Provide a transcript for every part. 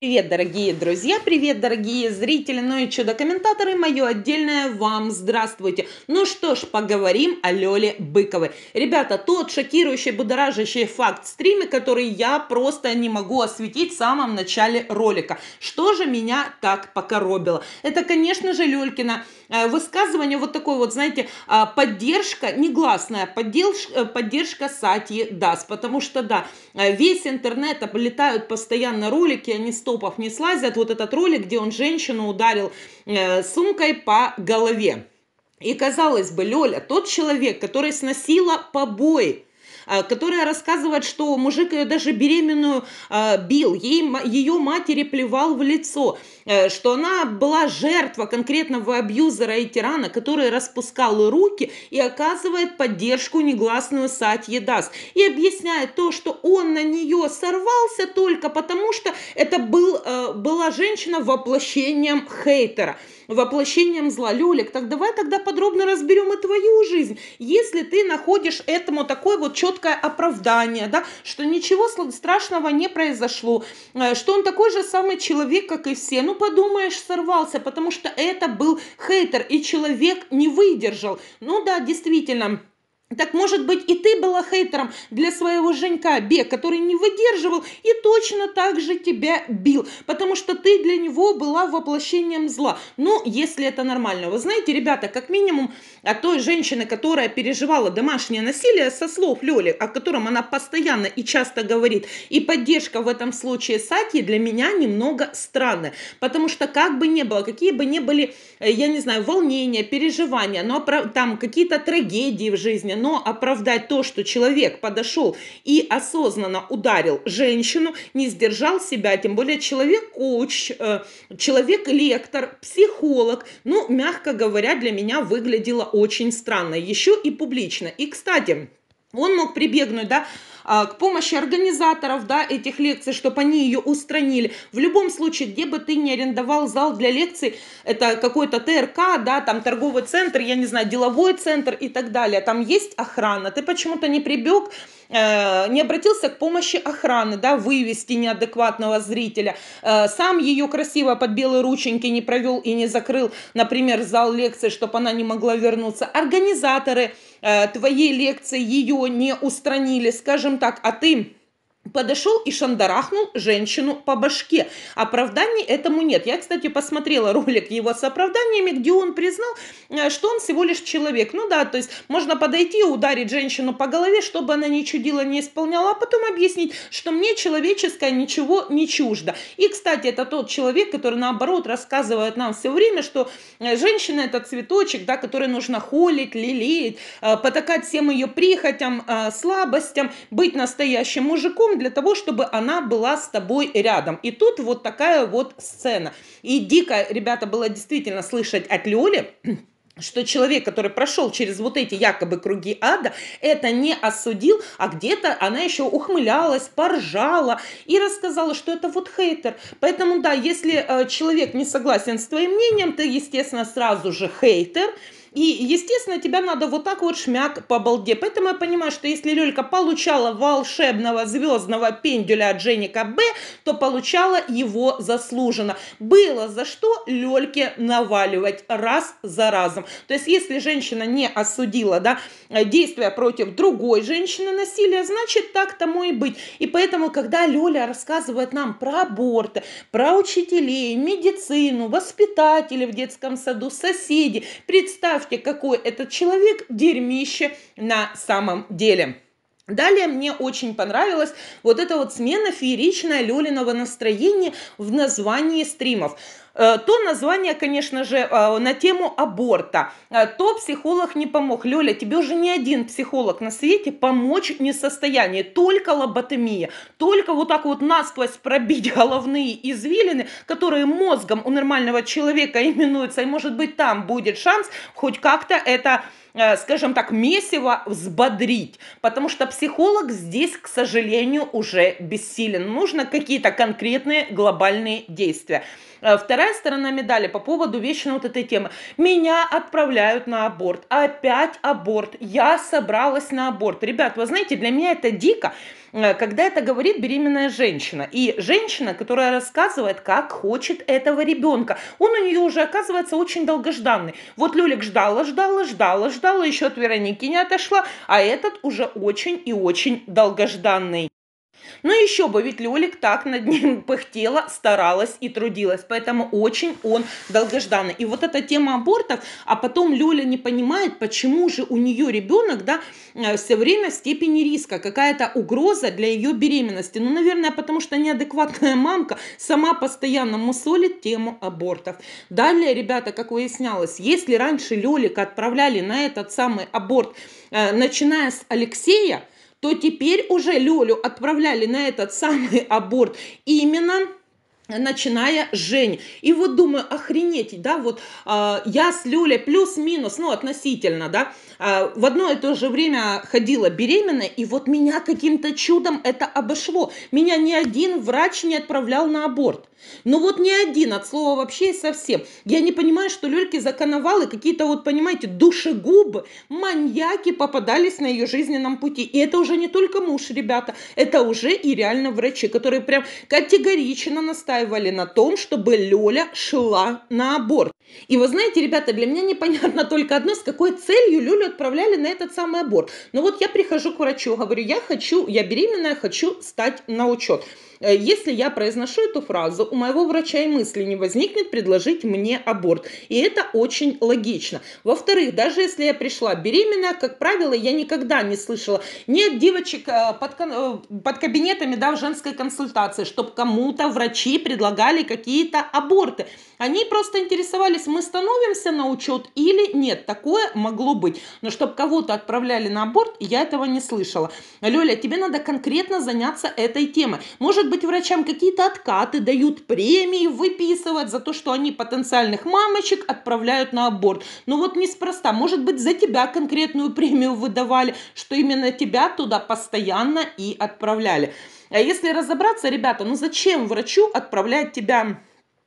Привет, дорогие друзья, привет, дорогие зрители, ну и чудо-комментаторы, мое отдельное вам здравствуйте. Ну что ж, поговорим о Лёле Быковой. Ребята, тот шокирующий, будоражащий факт в стриме, который я просто не могу осветить в самом начале ролика. Что же меня так покоробило? Это, конечно же, Лёлькина э, высказывание, вот такое вот, знаете, а, поддержка, негласная э, поддержка, поддержка Сати Дас, потому что, да, э, весь интернет облетают постоянно ролики, они стоят стопов неслась за вот этот ролик, где он женщину ударил э, сумкой по голове. И казалось бы, Лёля, тот человек, который сносила побои, Э, которая рассказывает, что мужик ее даже беременную э, бил, ей, ее матери плевал в лицо, э, что она была жертва конкретного абьюзера и тирана, который распускал руки и оказывает поддержку негласную Сатье Дас. И объясняет то, что он на нее сорвался только потому, что это был, была женщина воплощением хейтера воплощением зла. люлик. так давай тогда подробно разберем и твою жизнь. Если ты находишь этому такое вот четкое оправдание, да, что ничего страшного не произошло, э, что он такой же самый человек, как и все, ну подумаешь, сорвался, потому что это был хейтер, и человек не выдержал. Ну да, действительно, так может быть и ты была хейтером для своего Женька Бе, который не выдерживал и точно так же тебя бил, потому что ты для него была воплощением зла. Ну, если это нормально. Вы знаете, ребята, как минимум от а той женщины, которая переживала домашнее насилие, со слов Лёли, о котором она постоянно и часто говорит, и поддержка в этом случае Сати для меня немного странная, потому что как бы не было, какие бы не были, э, я не знаю, волнения, переживания, но там какие-то трагедии в жизни, но оправдать то, что человек подошел и осознанно ударил женщину, не сдержал себя, тем более человек-коуч, э, человек-лектор, психолог, ну, мягко говоря, для меня выглядело очень странно, еще и публично. И, кстати, он мог прибегнуть, да, а, к помощи организаторов да, этих лекций, чтобы они ее устранили. В любом случае, где бы ты ни арендовал зал для лекций, это какой-то ТРК, да, там торговый центр, я не знаю, деловой центр и так далее, там есть охрана, ты почему-то не прибег Э, не обратился к помощи охраны, да, вывести неадекватного зрителя, э, сам ее красиво под белые рученьки не провел и не закрыл, например, зал лекции, чтобы она не могла вернуться. Организаторы э, твоей лекции ее не устранили, скажем так, а ты подошел и шандарахнул женщину по башке. Оправданий этому нет. Я, кстати, посмотрела ролик его с оправданиями, где он признал, э, что он всего лишь человек. Ну да, то есть можно подойти и ударить женщину по голове, чтобы она не чудила, не исполняла, а потом объяснить, что мне человеческое ничего не чуждо. И, кстати, это тот человек, который, наоборот, рассказывает нам все время, что э, женщина – это цветочек, да, который нужно холить, лелеять, э, потакать всем ее прихотям, слабостям, быть настоящим мужиком, для того, чтобы она была с тобой рядом. И тут вот такая вот сцена. И дико, ребята, было действительно слышать от Лёли, что человек, который прошел через вот эти якобы круги ада, это не осудил, а где-то она еще ухмылялась, поржала и рассказала, что это вот хейтер. Поэтому да, если э, человек не согласен с твоим мнением, то естественно, сразу же хейтер, и, естественно, тебя надо вот так вот шмяк по балде. Поэтому я понимаю, что если Лёлька получала волшебного звездного пендюля от Дженника Б, то получала его заслуженно. Было за что Лёльке наваливать раз за разом. То есть, если женщина не осудила да, действия против другой женщины насилия, значит, так тому и быть. И поэтому, когда Лёля рассказывает нам про аборты, про учителей, медицину, воспитателей в детском саду, соседи представь, представьте, какой этот человек дерьмище на самом деле. Далее мне очень понравилась вот эта вот смена фееричная Лёлиного настроения в названии стримов. Э, то название, конечно же, э, на тему аборта, э, то психолог не помог. Лёля, тебе уже не один психолог на свете помочь не в состоянии. Только лоботомия, только вот так вот насквозь пробить головные извилины, которые мозгом у нормального человека именуются, и может быть там будет шанс хоть как-то это Э, скажем так, месиво взбодрить, потому что психолог здесь, к сожалению, уже бессилен. Нужно какие-то конкретные глобальные действия. Э, вторая сторона медали по поводу вечно вот этой темы. Меня отправляют на аборт. Опять аборт. Я собралась на аборт. Ребят, вы знаете, для меня это дико, э, когда это говорит беременная женщина. И женщина, которая рассказывает, как хочет этого ребенка. Он у нее уже оказывается очень долгожданный. Вот Люлик ждала, ждала, ждала, ждала подождала, еще от Вероники не отошла, а этот уже очень и очень долгожданный но ну, еще бы, ведь Лелик так над ним пыхтела, старалась и трудилась. Поэтому очень он долгожданный. И вот эта тема абортов, а потом Лёля не понимает, почему же у нее ребенок, да, э, все время в степени риска, какая-то угроза для ее беременности. Ну, наверное, потому что неадекватная мамка сама постоянно мусолит тему абортов. Далее, ребята, как выяснялось, если раньше Лёлика отправляли на этот самый аборт, э, начиная с Алексея, то теперь уже Лёлю отправляли на этот самый аборт именно начиная Жень. И вот думаю, охренеть, да, вот э, я с Люлей плюс-минус, ну, относительно, да, э, в одно и то же время ходила беременная, и вот меня каким-то чудом это обошло. Меня ни один врач не отправлял на аборт. Ну вот ни один, от слова вообще и совсем. Я не понимаю, что Люльки законовалы, какие-то вот, понимаете, душегубы, маньяки попадались на ее жизненном пути. И это уже не только муж, ребята, это уже и реально врачи, которые прям категорично настаивают настаивали на том, чтобы Лёля шла на аборт. И вы знаете, ребята, для меня непонятно только одно, с какой целью Лёлю отправляли на этот самый аборт. Но вот я прихожу к врачу, говорю, я хочу, я беременная, хочу стать на учет. Э, если я произношу эту фразу, у моего врача и мысли не возникнет предложить мне аборт. И это очень логично. Во-вторых, даже если я пришла беременная, как правило, я никогда не слышала ни от девочек э, под, э, под кабинетами да, в женской консультации, чтобы кому-то врачи предлагали какие-то аборты. Они просто интересовались, мы становимся на учет или нет. Такое могло быть. Но чтобы кого-то отправляли на аборт, я этого не слышала. Лёля, тебе надо конкретно заняться этой темой. Может может быть, врачам какие-то откаты дают, премии выписывать за то, что они потенциальных мамочек отправляют на аборт. Но ну вот неспроста, может быть, за тебя конкретную премию выдавали, что именно тебя туда постоянно и отправляли. А если разобраться, ребята, ну зачем врачу отправлять тебя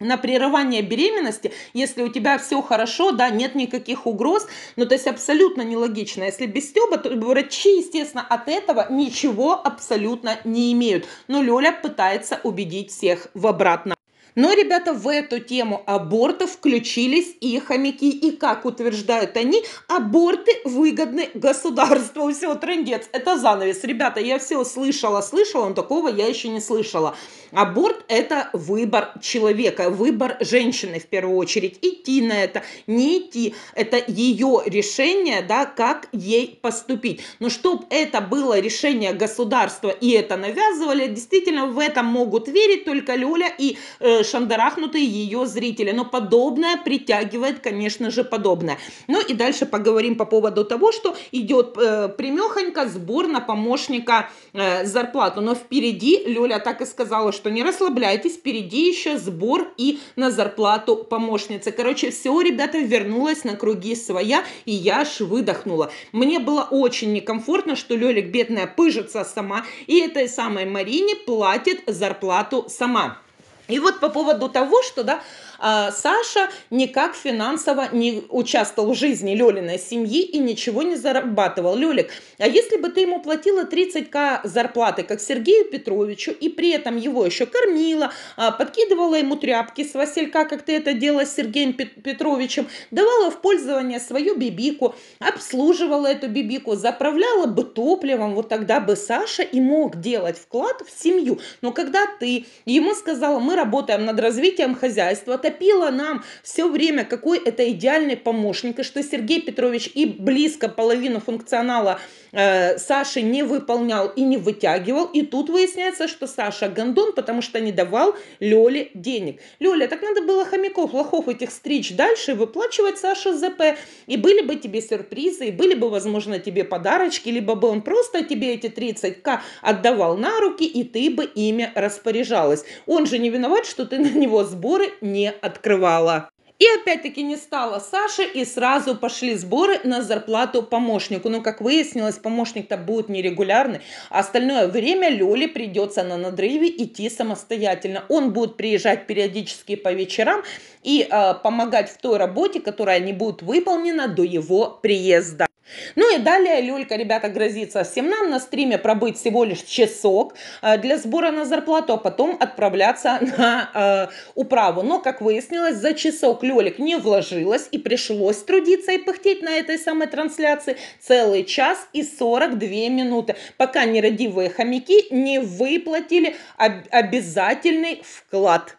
на прерывание беременности, если у тебя все хорошо, да, нет никаких угроз, ну, то есть абсолютно нелогично. Если без стеба, то врачи, естественно, от этого ничего абсолютно не имеют. Но Лёля пытается убедить всех в обратном. Но, ребята, в эту тему абортов включились и хомяки. И, как утверждают они, аборты выгодны государству. Все, трендец, это занавес. Ребята, я все слышала, слышала, но такого я еще не слышала. Аборт – это выбор человека, выбор женщины в первую очередь. Идти на это, не идти. Это ее решение, да, как ей поступить. Но чтобы это было решение государства и это навязывали, действительно в этом могут верить только Люля и э, шандарахнутые ее зрители. Но подобное притягивает, конечно же, подобное. Ну и дальше поговорим по поводу того, что идет э, примехонько сбор на помощника э, зарплату. Но впереди, Лёля так и сказала, что не расслабляйтесь, впереди еще сбор и на зарплату помощницы. Короче, все, ребята, вернулась на круги своя, и я аж выдохнула. Мне было очень некомфортно, что Лёлик бедная пыжится сама, и этой самой Марине платит зарплату сама. И вот по поводу того, что, да, а Саша никак финансово не участвовал в жизни Лелиной семьи и ничего не зарабатывал. Лёлик. а если бы ты ему платила 30к зарплаты, как Сергею Петровичу, и при этом его еще кормила, а, подкидывала ему тряпки с Василька, как ты это делала с Сергеем Петровичем, давала в пользование свою бибику, обслуживала эту бибику, заправляла бы топливом, вот тогда бы Саша и мог делать вклад в семью. Но когда ты ему сказала, мы работаем над развитием хозяйства, то топила нам все время, какой это идеальный помощник, и что Сергей Петрович и близко половину функционала э, Саши не выполнял и не вытягивал. И тут выясняется, что Саша гондон, потому что не давал Лёле денег. Лёля, так надо было хомяков, лохов этих стричь дальше и выплачивать Саше ЗП. И были бы тебе сюрпризы, и были бы, возможно, тебе подарочки, либо бы он просто тебе эти 30к отдавал на руки, и ты бы ими распоряжалась. Он же не виноват, что ты на него сборы не открывала. И опять-таки не стало Саши, и сразу пошли сборы на зарплату помощнику. Но, ну, как выяснилось, помощник-то будет нерегулярный, а остальное время Лёле придется на надрыве идти самостоятельно. Он будет приезжать периодически по вечерам и э, помогать в той работе, которая не будет выполнена до его приезда. Ну и далее Люлька, ребята, грозится всем нам на стриме пробыть всего лишь часок э, для сбора на зарплату, а потом отправляться на э, управу. Но, как выяснилось, за часок Лёлик не вложилась и пришлось трудиться и пыхтеть на этой самой трансляции целый час и 42 минуты, пока нерадивые хомяки не выплатили об- обязательный вклад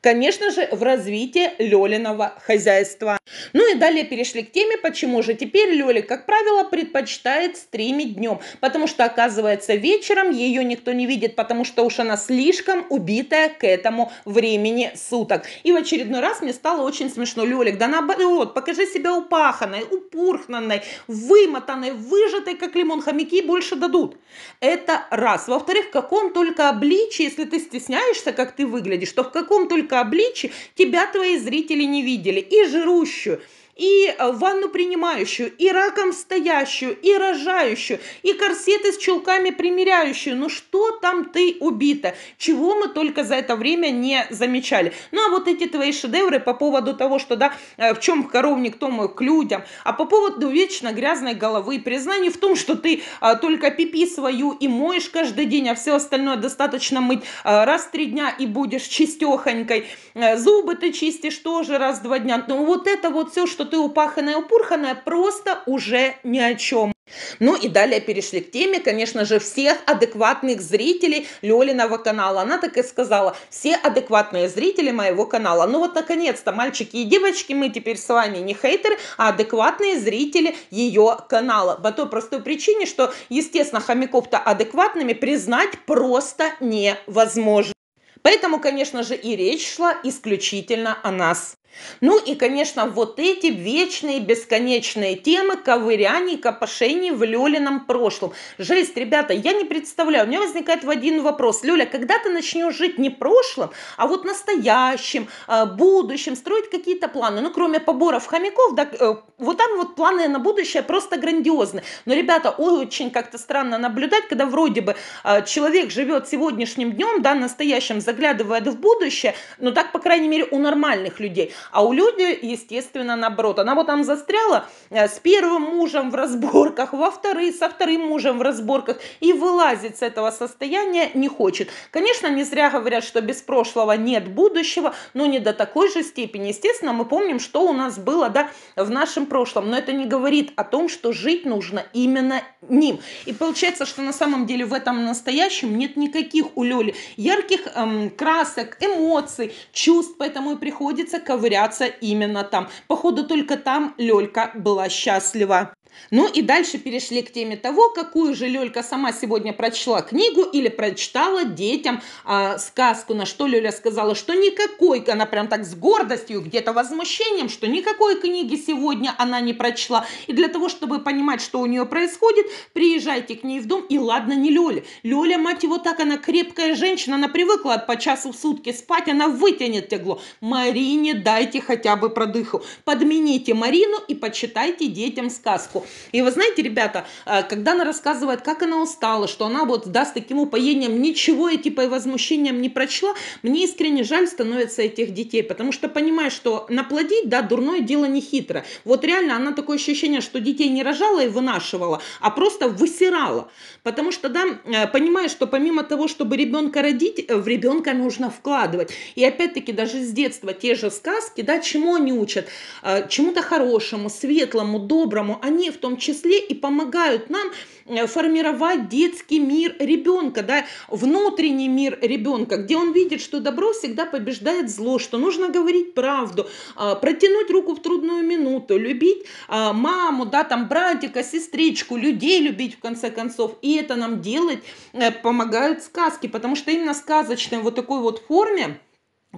конечно же, в развитие Лелиного хозяйства. Ну и далее перешли к теме, почему же теперь Лёля, как правило, предпочитает стримить днем, потому что, оказывается, вечером ее никто не видит, потому что уж она слишком убитая к этому времени суток. И в очередной раз мне стало очень смешно. Лёлик, да наоборот, покажи себя упаханной, упурхнанной, вымотанной, выжатой, как лимон. Хомяки больше дадут. Это раз. Во-вторых, в каком только обличии, если ты стесняешься, как ты выглядишь, то в каком только только обличье, тебя твои зрители не видели. И жрущую, и э, ванну принимающую, и раком стоящую, и рожающую, и корсеты с чулками примеряющую. Ну что там ты убита? Чего мы только за это время не замечали. Ну а вот эти твои шедевры по поводу того, что да, э, в чем коровник, то мы к людям, а по поводу вечно грязной головы, признание в том, что ты а, только пипи свою и моешь каждый день, а все остальное достаточно мыть а, раз в три дня и будешь чистехонькой. А, зубы ты чистишь тоже раз в два дня. Ну вот это вот все, что ты упаханная-упурханная, просто уже ни о чем. Ну и далее перешли к теме, конечно же, всех адекватных зрителей Лёлиного канала. Она так и сказала, все адекватные зрители моего канала. Ну вот, наконец-то, мальчики и девочки, мы теперь с вами не хейтеры, а адекватные зрители ее канала. По той простой причине, что, естественно, хомяков-то адекватными признать просто невозможно. Поэтому, конечно же, и речь шла исключительно о нас. Ну и, конечно, вот эти вечные, бесконечные темы ковыряний, копошений в Лёлином прошлом. Жесть, ребята, я не представляю. У меня возникает в один вопрос. Лёля, когда ты начнешь жить не прошлым, а вот настоящим, э, будущим, строить какие-то планы? Ну, кроме поборов хомяков, да, э, вот там вот планы на будущее просто грандиозны. Но, ребята, очень как-то странно наблюдать, когда вроде бы э, человек живет сегодняшним днем, да, настоящим, заглядывает в будущее, но так, по крайней мере, у нормальных людей. А у Люди, естественно, наоборот. Она вот там застряла э, с первым мужем в разборках, во вторых, со вторым мужем в разборках и вылазить с этого состояния не хочет. Конечно, не зря говорят, что без прошлого нет будущего, но не до такой же степени. Естественно, мы помним, что у нас было да, в нашем прошлом, но это не говорит о том, что жить нужно именно ним. И получается, что на самом деле в этом настоящем нет никаких у Лёли ярких эм, красок, эмоций, чувств, поэтому и приходится ковырять ковыряться именно там. Походу, только там Лелька была счастлива. Ну и дальше перешли к теме того, какую же Лёлька сама сегодня прочла книгу или прочитала детям а, сказку, на что Лёля сказала, что никакой, она прям так с гордостью, где-то возмущением, что никакой книги сегодня она не прочла. И для того, чтобы понимать, что у нее происходит, приезжайте к ней в дом, и ладно, не Лёля. Лёля, мать его, так, она крепкая женщина, она привыкла по часу в сутки спать, она вытянет тягло. Марине дайте хотя бы продыху. Подмените Марину и почитайте детям сказку девушку. И вы знаете, ребята, э, когда она рассказывает, как она устала, что она вот да, с таким упоением ничего я типа и возмущением не прочла, мне искренне жаль становится этих детей, потому что понимаешь, что наплодить, да, дурное дело не хитро. Вот реально она такое ощущение, что детей не рожала и вынашивала, а просто высирала. Потому что, да, э, понимаешь, что помимо того, чтобы ребенка родить, э, в ребенка нужно вкладывать. И опять-таки даже с детства те же сказки, да, чему они учат? Чему-то хорошему, светлому, доброму. Они в том числе и помогают нам э, формировать детский мир ребенка, да, внутренний мир ребенка, где он видит, что добро всегда побеждает зло, что нужно говорить правду, а, протянуть руку в трудную минуту, любить а, маму, да, там братика, сестричку, людей любить в конце концов. И это нам делать э, помогают сказки, потому что именно сказочной вот такой вот форме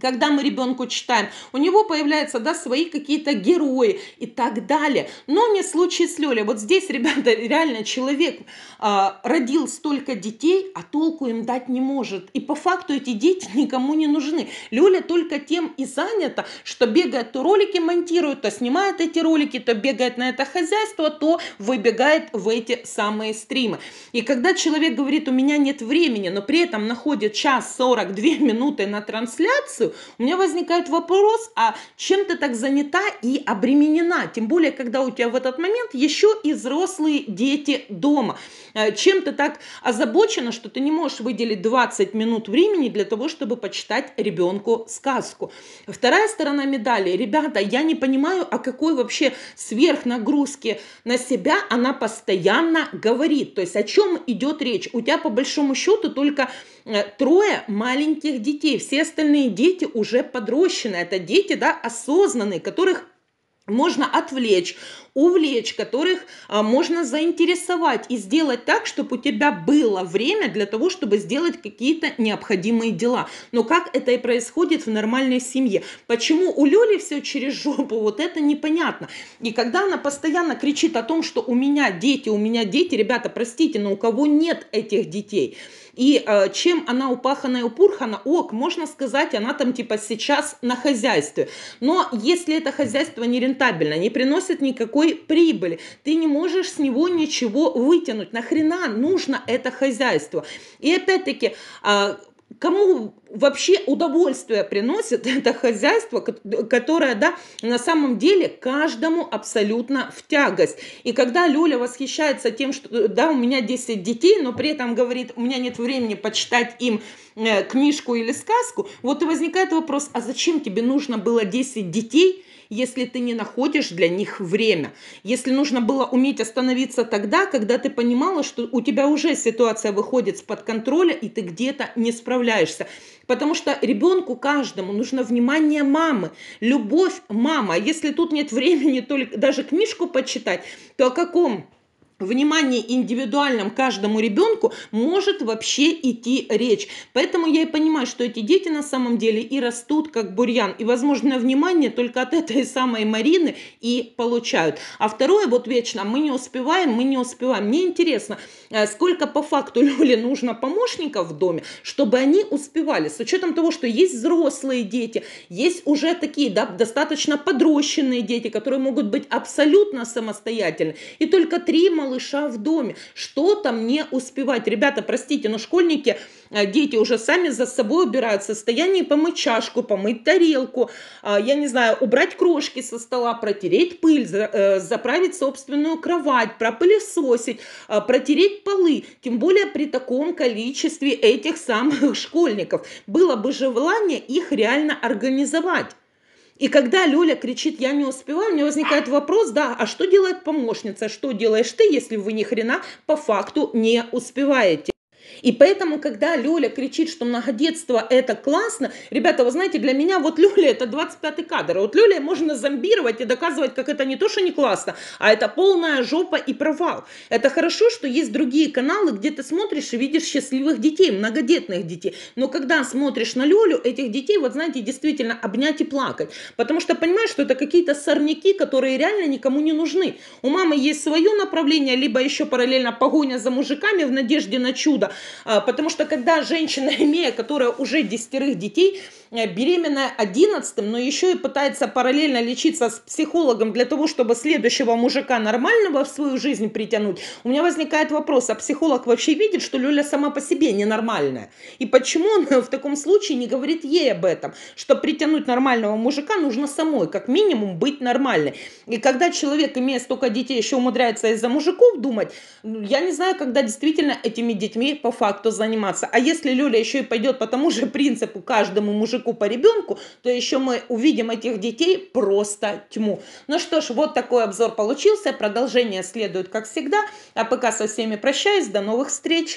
когда мы ребенку читаем, у него появляются да, свои какие-то герои и так далее. Но не случай с Лёлей. Вот здесь, ребята, реально человек э, родил столько детей, а толку им дать не может. И по факту эти дети никому не нужны. Лёля только тем и занята, что бегает то ролики монтирует, то снимает эти ролики, то бегает на это хозяйство, то выбегает в эти самые стримы. И когда человек говорит, у меня нет времени, но при этом находит час 42 минуты на трансляцию, делаю, у меня возникает вопрос, а чем ты так занята и обременена? Тем более, когда у тебя в этот момент еще и взрослые дети дома. Э, чем ты так озабочена, что ты не можешь выделить 20 минут времени для того, чтобы почитать ребенку сказку? Вторая сторона медали. Ребята, я не понимаю, о какой вообще сверхнагрузке на себя она постоянно говорит. То есть о чем идет речь? У тебя по большому счету только э, трое маленьких детей. Все остальные дети дети уже подрощенные, это дети, да, осознанные, которых можно отвлечь, увлечь, которых а, можно заинтересовать и сделать так, чтобы у тебя было время для того, чтобы сделать какие-то необходимые дела. Но как это и происходит в нормальной семье? Почему у Лёли все через жопу? Вот это непонятно. И когда она постоянно кричит о том, что у меня дети, у меня дети, ребята, простите, но у кого нет этих детей – и э, чем она упахана и упурхана, ок, можно сказать, она там типа сейчас на хозяйстве. Но если это хозяйство нерентабельно, не приносит никакой прибыли, ты не можешь с него ничего вытянуть. Нахрена нужно это хозяйство? И опять-таки, э, Кому вообще удовольствие приносит это хозяйство, которое, да, на самом деле каждому абсолютно в тягость. И когда Люля восхищается тем, что, да, у меня 10 детей, но при этом говорит, у меня нет времени почитать им э, книжку или сказку, вот и возникает вопрос, а зачем тебе нужно было 10 детей, если ты не находишь для них время. Если нужно было уметь остановиться тогда, когда ты понимала, что у тебя уже ситуация выходит из-под контроля, и ты где-то не справляешься. Потому что ребенку каждому нужно внимание мамы, любовь мама. А если тут нет времени только даже книжку почитать, то о каком внимание индивидуальном каждому ребенку может вообще идти речь. Поэтому я и понимаю, что эти дети на самом деле и растут как бурьян, и, возможно, внимание только от этой самой Марины и получают. А второе, вот вечно, мы не успеваем, мы не успеваем. Мне интересно, э, сколько по факту Люле нужно помощников в доме, чтобы они успевали, с учетом того, что есть взрослые дети, есть уже такие, да, достаточно подрощенные дети, которые могут быть абсолютно самостоятельны. И только три молодых малыша в доме. Что-то мне успевать. Ребята, простите, но школьники, а, дети уже сами за собой убирают в состоянии помыть чашку, помыть тарелку, а, я не знаю, убрать крошки со стола, протереть пыль, э, заправить собственную кровать, пропылесосить, а, протереть полы. Тем более при таком количестве этих самых школьников. Было бы желание их реально организовать. И когда Люля кричит, я не успеваю, у меня возникает вопрос, да, а что делает помощница, что делаешь ты, если вы ни хрена по факту не успеваете? И поэтому, когда Люля кричит, что многодетство это классно, ребята, вы знаете, для меня вот Люля это 25-й кадр. Вот Люля можно зомбировать и доказывать, как это не то, что не классно, а это полная жопа и провал. Это хорошо, что есть другие каналы, где ты смотришь и видишь счастливых детей, многодетных детей. Но когда смотришь на Люлю, этих детей, вот знаете, действительно обнять и плакать. Потому что понимаешь, что это какие-то сорняки, которые реально никому не нужны. У мамы есть свое направление, либо еще параллельно погоня за мужиками в надежде на чудо. А, потому что когда женщина, имея, которая уже десятерых детей, Э, беременная одиннадцатым, но еще и пытается параллельно лечиться с психологом для того, чтобы следующего мужика нормального в свою жизнь притянуть, у меня возникает вопрос, а психолог вообще видит, что Лёля сама по себе ненормальная? И почему он в таком случае не говорит ей об этом? Что притянуть нормального мужика нужно самой, как минимум быть нормальной. И когда человек, имея столько детей, еще умудряется из-за мужиков думать, я не знаю, когда действительно этими детьми по факту заниматься. А если Лёля еще и пойдет по тому же принципу каждому мужику, мужику по ребенку, то еще мы увидим этих детей просто тьму. Ну что ж, вот такой обзор получился. Продолжение следует, как всегда. А пока со всеми прощаюсь. До новых встреч.